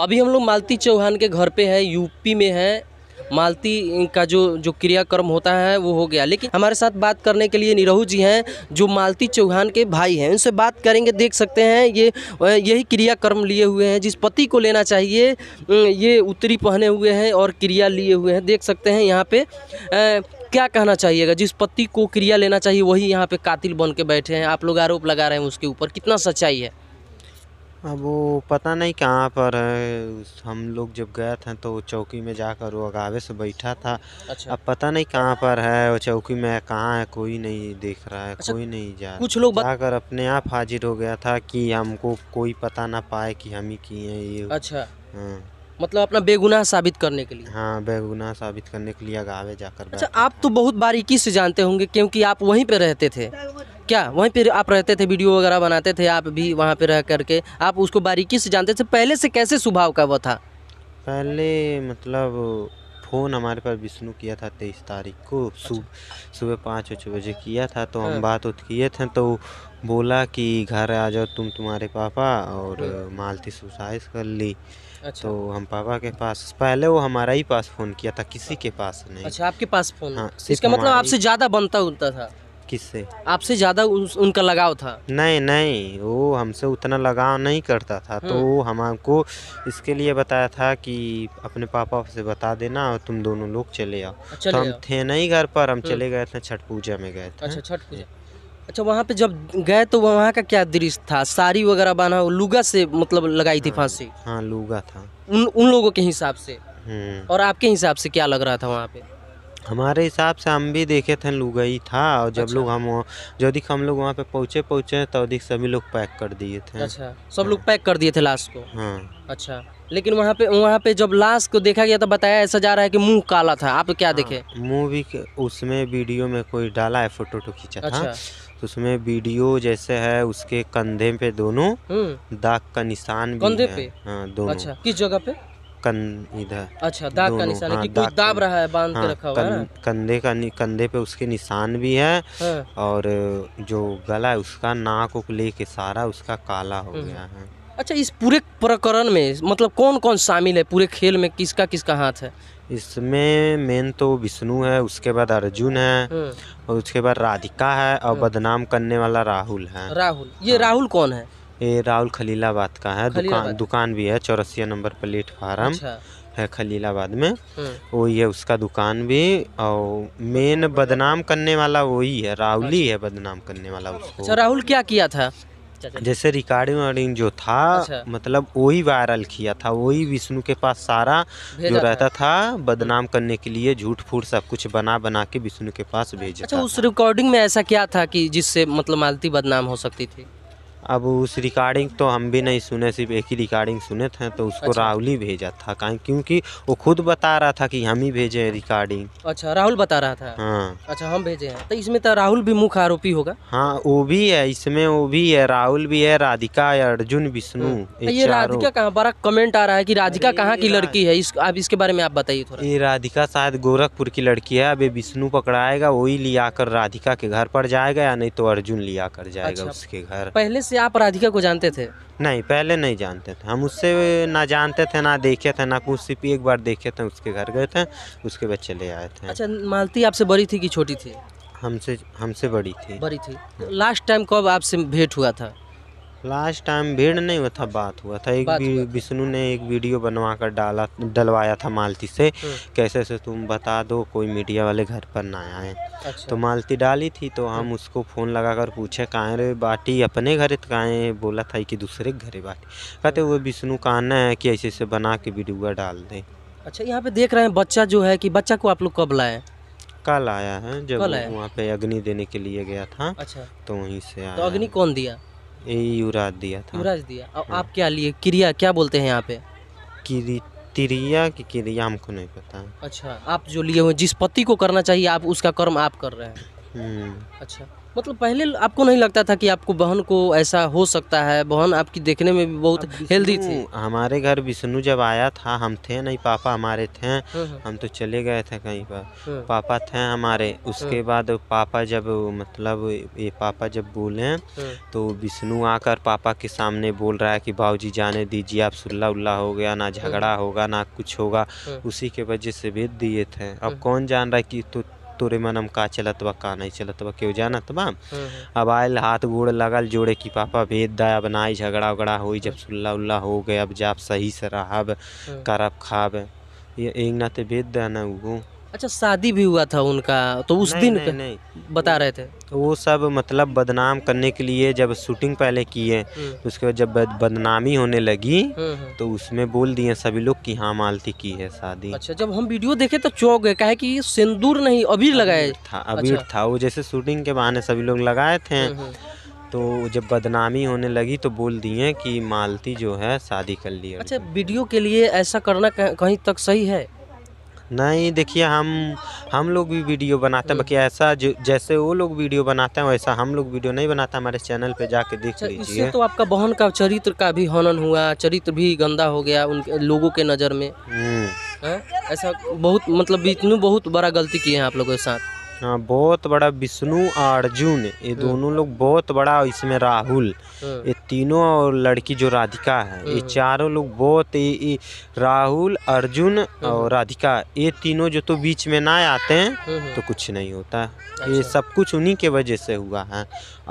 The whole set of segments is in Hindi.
अभी हम लोग मालती चौहान के घर पे हैं यूपी में हैं मालती का जो जो क्रियाक्रम होता है वो हो गया लेकिन हमारे साथ बात करने के लिए निरहू जी हैं जो मालती चौहान के भाई हैं उनसे बात करेंगे देख सकते हैं ये यही क्रियाक्रम लिए हुए हैं जिस पति को लेना चाहिए ये उत्तरी पहने हुए हैं और क्रिया लिए हुए हैं देख सकते हैं यहाँ पे ए, क्या कहना चाहिएगा जिस पति को क्रिया लेना चाहिए वही यहाँ पे कातिल बन के बैठे हैं आप लोग आरोप लगा रहे हैं उसके ऊपर कितना सच्चाई है अब वो पता नहीं कहाँ पर है हम लोग जब गए थे तो चौकी में जाकर वो अगावे से बैठा था अच्छा अब पता नहीं कहाँ पर है वो चौकी में कहाँ है कोई नहीं देख रहा है अच्छा, कोई नहीं जा कुछ लोग बत... जाकर अपने आप हाजिर हो गया था कि हमको कोई पता ना पाए कि हम ही किए हैं ये अच्छा हाँ मतलब अपना बेगुनाह साबित करने के लिए हाँ बेगुनाह साबित करने के लिए अगावे जाकर अच्छा आप तो बहुत बारीकी से जानते होंगे क्योंकि आप वहीं पे रहते थे क्या वहीं पर आप रहते थे वीडियो वगैरह बनाते थे आप भी वहाँ पर रह करके आप उसको बारीकी से जानते थे पहले से कैसे स्वभाव का वो था पहले मतलब फ़ोन हमारे पास विष्णु किया था तेईस तारीख को अच्छा। सुबह सुबह पाँच बजे किया था तो हम हाँ। बात उत किए थे तो बोला कि घर आ जाओ तुम तुम्हारे पापा और हाँ। मालती सुसाइज कर ली अच्छा। तो हम पापा के पास पहले वो हमारा ही पास फ़ोन किया था किसी के पास नहीं अच्छा आपके पास फ़ोन हाँ इसका मतलब आपसे ज़्यादा बनता उनता था किससे आपसे ज़्यादा उनका लगाव था नहीं नहीं वो हमसे उतना लगाव नहीं करता था तो हम्म। वो हमको इसके लिए बताया था कि अपने पापा से बता देना और तुम दोनों लोग चले आओ अच्छा तो हम थे नहीं घर पर हम हम्म। चले गए थे छठ पूजा में गए थे अच्छा छठ पूजा अच्छा वहाँ पे जब गए तो वहाँ का क्या दृश्य था साड़ी वगैरह बना लुगा से मतलब लगाई थी हाँ, फांसी हाँ लुगा था उन उन लोगों के हिसाब से हम्म। और आपके हिसाब से क्या लग रहा था वहाँ पे हमारे हिसाब से हम भी देखे थे लुगई था और जब अच्छा। लोग हम जो दिख हम लोग वहाँ पे पहुँचे पहुँचे तो दिख सभी लोग पैक कर दिए थे अच्छा सब लोग हाँ। पैक कर दिए थे लाश को हाँ अच्छा लेकिन वहाँ पे वहाँ पे जब लाश को देखा गया तो बताया ऐसा जा रहा है कि मुंह काला था आप क्या हाँ, देखे मुंह भी उसमें वीडियो में कोई डाला है फोटो वोटो खींचा था अच्छा। तो उसमें वीडियो जैसे है उसके कंधे पे दोनों हम्म। दाग का निशान भी कंधे पे हाँ दोनों अच्छा किस जगह पे कन इधर अच्छा दाग का निशान हाँ, कोई दाब रहा है बांध हाँ, के रखा हुआ है कंधे का कंधे पे उसके निशान भी है हाँ। और जो गला है उसका नाक उक के सारा उसका काला हो हम्म। गया है अच्छा इस पूरे प्रकरण में मतलब कौन कौन शामिल है पूरे खेल में किसका किसका हाथ है इसमें मेन तो विष्णु है उसके बाद अर्जुन है हम्म। और उसके बाद राधिका है और हम्म। बदनाम करने वाला राहुल है राहुल ये राहुल कौन है ये राहुल खलीलाबाद का है दुकान दुकान भी है चौरसिया नंबर प्लेटफार्म अच्छा। है खलीलाबाद में हम्म। वही है उसका दुकान भी और मेन बदनाम करने वाला वही है राहुल ही है अच्छा। बदनाम करने वाला उसको अच्छा राहुल क्या किया था जैसे रिकॉर्डिंग वार्डिंग जो था अच्छा। मतलब वही वायरल किया था वही विष्णु के पास सारा जो रहता था बदनाम करने के लिए झूठ फूट सब कुछ बना बना के विष्णु के पास अच्छा, भेजा अच्छा उस रिकॉर्डिंग में ऐसा क्या था कि जिससे मतलब मालती बदनाम हो सकती थी अब उस रिकॉर्डिंग तो हम भी नहीं सुने सिर्फ एक ही रिकॉर्डिंग सुने थे तो उसको अच्छा। राहुल ही भेजा था कहीं क्योंकि वो खुद बता रहा था कि हम ही भेजे हैं रिकॉर्डिंग अच्छा राहुल बता रहा था हाँ अच्छा हम भेजे हैं तो इसमें तो राहुल भी मुख्य आरोपी होगा हाँ वो भी है इसमें वो भी है राहुल भी है राधिका है अर्जुन विष्णु हाँ। तो ये राधिका कहाँ बड़ा कमेंट आ रहा है की राधिका कहाँ की लड़की है अब इसके बारे में आप बताइए ये राधिका शायद गोरखपुर की लड़की है अब विष्णु पकड़ाएगा वही लिया कर राधिका के घर पर जाएगा या नहीं तो अर्जुन लिया कर जाएगा अच्छा। उसके घर पहले से आप राधिका को जानते थे नहीं पहले नहीं जानते थे हम उससे ना जानते थे ना देखे थे ना कुछ सिर्फ एक बार देखे थे उसके घर गए थे उसके बाद चले आए थे अच्छा मालती आपसे बड़ी थी कि छोटी थी हमसे हमसे बड़ी थी बड़ी थी हाँ। तो लास्ट टाइम कब आपसे भेंट हुआ था लास्ट टाइम भीड़ नहीं हुआ था बात हुआ था एक विष्णु ने एक वीडियो बनवा कर डाला डलवाया था मालती से हम्म। कैसे से तुम बता दो कोई मीडिया वाले घर पर ना आए अच्छा। तो मालती डाली थी तो हम हम्म। उसको फ़ोन लगा कर पूछे कहाँ रे बाटी अपने घरे कहा बोला था कि दूसरे घरे बाटी कहते वो हम्म। विष्णु कहना है कि ऐसे ऐसे बना के वीडियो डाल दे अच्छा यहाँ पे देख रहे हैं बच्चा जो है कि बच्चा को आप लोग कब लाए कल आया है जब वहाँ पे अग्नि देने के लिए गया था अच्छा तो वहीं से तो आया तो अग्नि कौन दिया युवराज दिया था युवराज दिया और आप क्या लिए क्रिया क्या बोलते हैं यहाँ पे क्रिया की क्रिया हमको नहीं पता अच्छा आप जो लिए हुए जिस पति को करना चाहिए आप उसका कर्म आप कर रहे हैं हम्म। अच्छा मतलब पहले आपको नहीं लगता था कि आपको बहन को ऐसा हो सकता है बहन आपकी देखने में भी बहुत हेल्दी थी हमारे घर विष्णु जब आया था हम थे नहीं पापा हमारे थे हाँ, हाँ। हम तो चले गए थे कहीं पर हाँ। पापा थे हमारे उसके बाद पापा जब मतलब ये पापा जब बोले तो विष्णु आकर पापा के सामने बोल रहा है कि भाऊजी जाने दीजिए आप सुल्ला उल्ला हो गया ना झगड़ा होगा ना कुछ होगा उसी के वजह से भेज दिए थे अब कौन जान रहा है कि तो तोरे मनम का चलत बा का नहीं चलत बा क्यों जानत बा हाँ, हाँ। अब आयल हाथ गोड़ लगल जोड़े कि पापा भेद दा अब नाई झगड़ा उगड़ा हुई जब हाँ। सुल्ला उल्ला हो गए अब जाप सही से रहब करब खाब ये एक ना भेद दा ना उगो अच्छा शादी भी हुआ था उनका तो उस नहीं, दिन नहीं, नहीं बता रहे थे तो वो सब मतलब बदनाम करने के लिए जब शूटिंग पहले की है हम्म। तो उसके बाद जब बदनामी होने लगी हम्म, हम्म। तो उसमें बोल दिए सभी लोग कि हाँ मालती की है शादी अच्छा जब हम वीडियो देखे तो चौक गए कहे कि सिंदूर नहीं अबीर लगाए था अबीर अच्छा। था वो जैसे शूटिंग के बहाने सभी लोग लगाए थे तो जब बदनामी होने लगी तो बोल दिए कि मालती जो है शादी कर ली अच्छा वीडियो के लिए ऐसा करना कहीं तक सही है नहीं देखिए हम हम लोग भी वीडियो बनाते हैं बाकी ऐसा जो जैसे वो लोग वीडियो बनाते हैं वैसा हम लोग वीडियो नहीं बनाते हमारे चैनल पे जाके देख अच्छा, लीजिए तो आपका बहन का चरित्र का भी हनन हुआ चरित्र भी गंदा हो गया उन लोगों के नज़र में हम्म। हाँ, ऐसा बहुत मतलब इतनी बहुत बड़ा गलती की है आप लोगों के साथ हाँ बहुत बड़ा विष्णु और अर्जुन ये हाँ। दोनों लोग बहुत बड़ा इसमें राहुल हाँ। ये तीनों और लड़की जो राधिका है ये हाँ। चारों लोग बहुत ये राहुल अर्जुन और राधिका ये तीनों जो तो बीच में ना आते हैं तो कुछ नहीं होता ये अच्छा। सब कुछ उन्हीं के वजह से हुआ है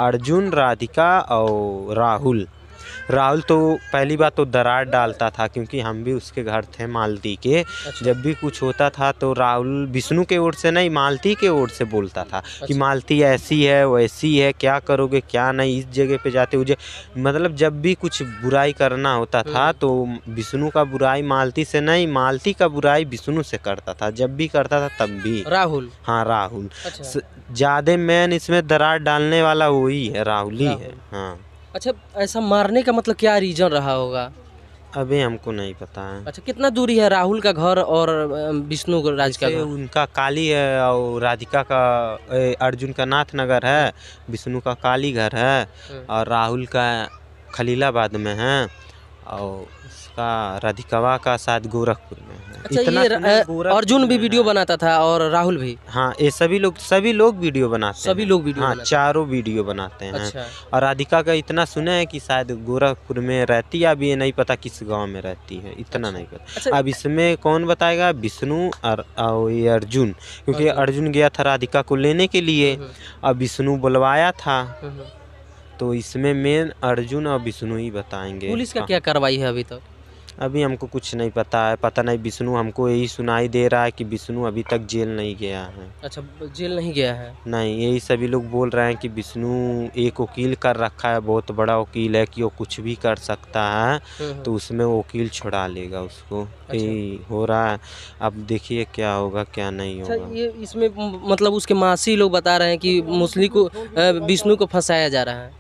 अर्जुन राधिका और राहुल राहुल तो पहली बात तो दरार डालता था क्योंकि हम भी उसके घर थे मालती के अच्छा। जब भी कुछ होता था तो राहुल विष्णु के ओर से नहीं मालती के ओर से बोलता था अच्छा। कि मालती ऐसी है वैसी है क्या करोगे क्या नहीं इस जगह पे जाते हुए मतलब जब भी कुछ बुराई करना होता था हम्म। तो विष्णु का बुराई मालती से नहीं मालती का बुराई विष्णु से करता था जब भी करता था तब भी राहुल हाँ राहुल अच्छा। ज़्यादा मैन इसमें दरार डालने वाला वही है राहुल ही है हाँ अच्छा ऐसा मारने का मतलब क्या रीज़न रहा होगा अभी हमको नहीं पता है अच्छा कितना दूरी है राहुल का घर और विष्णु राज का घर उनका काली है और राधिका का अर्जुन का नाथ नगर है विष्णु का काली घर है हाँ। और राहुल का खलीलाबाद में है और उसका राधिकावा का शायद गोरखपुर अच्छा ये अर्जुन भी वीडियो बनाता था और राहुल भी हाँ ये सभी लोग सभी लोग वीडियो बनाते सभी लोग वीडियो हाँ चारों वीडियो बनाते हैं अच्छा। और राधिका का इतना सुना है कि शायद गोरखपुर में रहती है अभी ये नहीं पता किस गांव में रहती है इतना अच्छा। नहीं पता अच्छा। अब इसमें कौन बताएगा विष्णु और ये अर्जुन क्योंकि अर्जुन गया था राधिका को लेने के लिए हम्म, हम्म। अब विष्णु बुलवाया था हम्म, तो इसमें मेन अर्जुन और विष्णु ही बताएंगे पुलिस का हाँ। क्या कार्रवाई है अभी तक अभी हमको कुछ नहीं पता है पता नहीं विष्णु हमको यही सुनाई दे रहा है कि विष्णु अभी तक जेल नहीं गया है अच्छा जेल नहीं गया है नहीं यही सभी लोग बोल रहे हैं कि विष्णु एक वकील कर रखा है बहुत बड़ा वकील है कि वो कुछ भी कर सकता है हम्म, हम्म। तो उसमें वकील छुड़ा लेगा उसको अच्छा। यही हो रहा है अब देखिए क्या होगा क्या नहीं अच्छा, होगा ये इसमें मतलब उसके मासी लोग बता रहे हैं कि मुस्लिम को विष्णु को फंसाया जा रहा है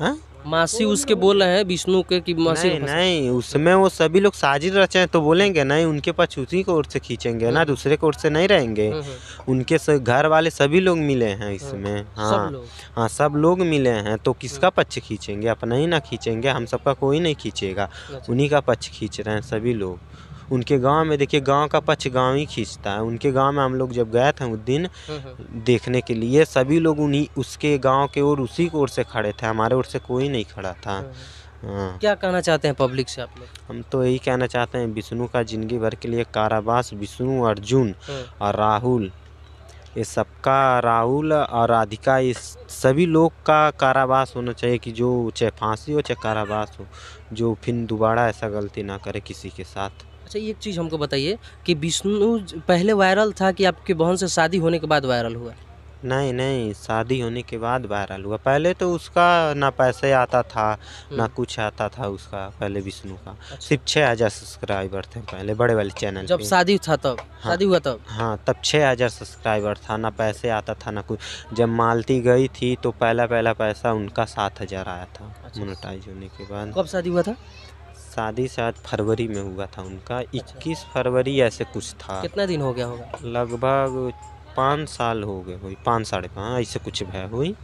हाँ? मासी उसके बोल रहे हैं विष्णु के कि मासी नहीं, नहीं उसमें वो सभी लोग साजिद रचे हैं तो बोलेंगे नहीं उनके पास उसी को से खींचेंगे ना हम्म। दूसरे को से नहीं रहेंगे हम्म, हम्म। उनके घर वाले सभी लोग मिले हैं इसमें हाँ हाँ सब लोग मिले हैं तो किसका पक्ष खींचेंगे अपना ही ना खींचेंगे हम सबका कोई नहीं खींचेगा अच्छा। उन्हीं का पक्ष खींच रहे हैं सभी लोग उनके गांव में देखिए गांव का पक्ष गांव ही खींचता है उनके गांव में हम लोग जब गए थे उस दिन हम्म, हम्म। देखने के लिए सभी लोग उन्हीं उसके गांव के ओर उसी की ओर से खड़े थे हमारे ओर से कोई नहीं खड़ा था हम्म, हाँ। क्या कहना चाहते हैं पब्लिक से आप लोग हम तो यही कहना चाहते हैं विष्णु का जिंदगी भर के लिए कारावास विष्णु अर्जुन और राहुल ये सबका राहुल और राधिका इस सभी लोग का कारावास होना चाहिए कि जो चाहे फांसी हो चाहे कारावास हो जो फिर दोबारा ऐसा गलती ना करे किसी के साथ अच्छा एक चीज़ हमको बताइए कि विष्णु पहले वायरल था कि आपकी बहन से शादी होने के बाद वायरल हुआ नहीं नहीं शादी होने के बाद वायरल हुआ पहले तो उसका ना पैसे आता था ना हम्म। कुछ आता था उसका पहले विष्णु का अच्छा। सिर्फ छः हज़ार सब्सक्राइबर थे पहले बड़े वाले चैनल जब शादी था तब हाँ, शादी हुआ तब हाँ तब छः हज़ार सब्सक्राइबर था ना पैसे आता था ना कुछ जब मालती गई थी तो पहला पहला पैसा उनका सात हज़ार आया था मोनोटाइज अच्छा। होने के बाद कब शादी हुआ था शादी शायद फरवरी में हुआ था उनका इक्कीस फरवरी ऐसे कुछ था कितना दिन हो गया होगा लगभग पाँच साल हो गए हुई पाँच साढ़े पाँच ऐसे कुछ भय हुई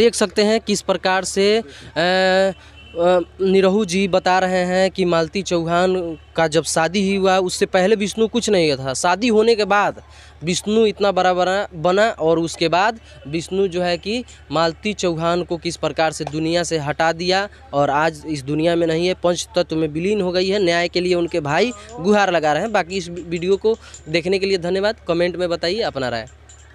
देख सकते हैं किस प्रकार से निरहू जी बता रहे हैं कि मालती चौहान का जब शादी ही हुआ उससे पहले विष्णु कुछ नहीं था शादी होने के बाद विष्णु इतना बड़ा बना बना और उसके बाद विष्णु जो है कि मालती चौहान को किस प्रकार से दुनिया से हटा दिया और आज इस दुनिया में नहीं है पंच तत्व में विलीन हो गई है न्याय के लिए उनके भाई गुहार लगा रहे हैं बाकी इस वीडियो को देखने के लिए धन्यवाद कमेंट में बताइए अपना राय